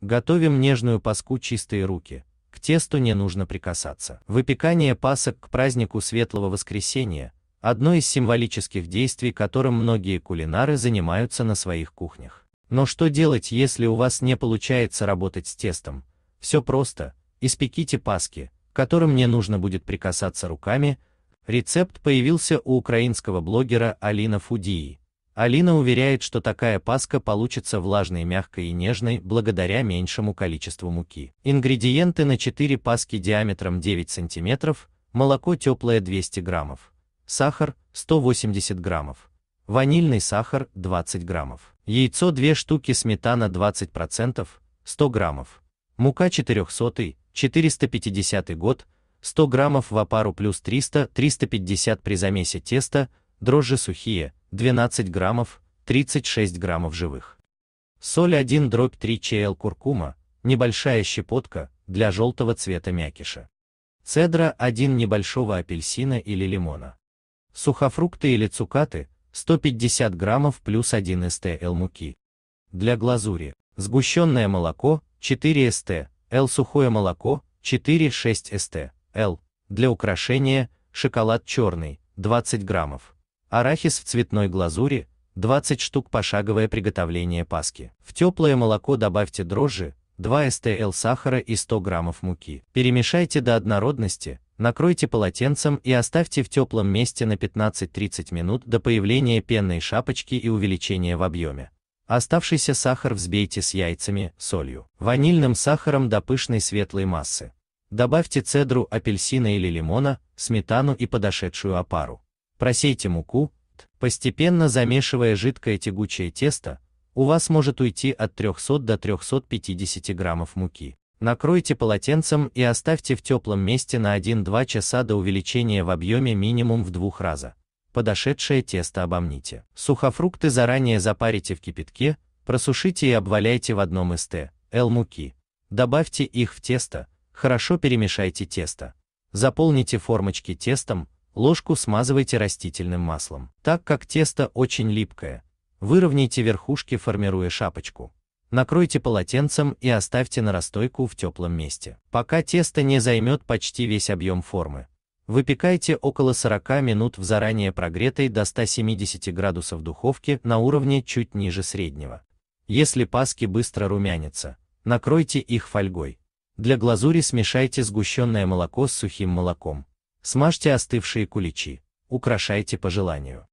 Готовим нежную паску чистые руки, к тесту не нужно прикасаться. Выпекание пасок к празднику Светлого Воскресения – одно из символических действий, которым многие кулинары занимаются на своих кухнях. Но что делать, если у вас не получается работать с тестом? Все просто, испеките паски, которым не нужно будет прикасаться руками. Рецепт появился у украинского блогера Алина Фудии. Алина уверяет, что такая паска получится влажной, мягкой и нежной благодаря меньшему количеству муки. Ингредиенты на 4 паски диаметром 9 см, молоко теплое 200 граммов, сахар 180 граммов, ванильный сахар 20 граммов, яйцо 2 штуки, сметана 20%, 100 граммов, мука 400, 450 год, 100 граммов в опару плюс 300, 350 при замесе теста, дрожжи сухие, 12 граммов, 36 граммов живых. Соль 1 дробь 3 чл куркума, небольшая щепотка, для желтого цвета мякиша. Цедра 1 небольшого апельсина или лимона. Сухофрукты или цукаты, 150 граммов плюс 1 стл муки. Для глазури, сгущенное молоко, 4 ст, л сухое молоко, 4,6 ст, л. Для украшения, шоколад черный, 20 граммов. Арахис в цветной глазури, 20 штук пошаговое приготовление паски. В теплое молоко добавьте дрожжи, 2 стл сахара и 100 граммов муки. Перемешайте до однородности, накройте полотенцем и оставьте в теплом месте на 15-30 минут до появления пенной шапочки и увеличения в объеме. Оставшийся сахар взбейте с яйцами, солью, ванильным сахаром до пышной светлой массы. Добавьте цедру апельсина или лимона, сметану и подошедшую опару. Просейте муку, постепенно замешивая жидкое тягучее тесто, у вас может уйти от 300 до 350 граммов муки. Накройте полотенцем и оставьте в теплом месте на 1-2 часа до увеличения в объеме минимум в двух раза. Подошедшее тесто обомните. Сухофрукты заранее запарите в кипятке, просушите и обваляйте в одном из Т, Л муки. Добавьте их в тесто, хорошо перемешайте тесто. Заполните формочки тестом, Ложку смазывайте растительным маслом. Так как тесто очень липкое, выровняйте верхушки, формируя шапочку. Накройте полотенцем и оставьте на расстойку в теплом месте. Пока тесто не займет почти весь объем формы, выпекайте около 40 минут в заранее прогретой до 170 градусов духовке на уровне чуть ниже среднего. Если паски быстро румянятся, накройте их фольгой. Для глазури смешайте сгущенное молоко с сухим молоком. Смажьте остывшие куличи, украшайте по желанию.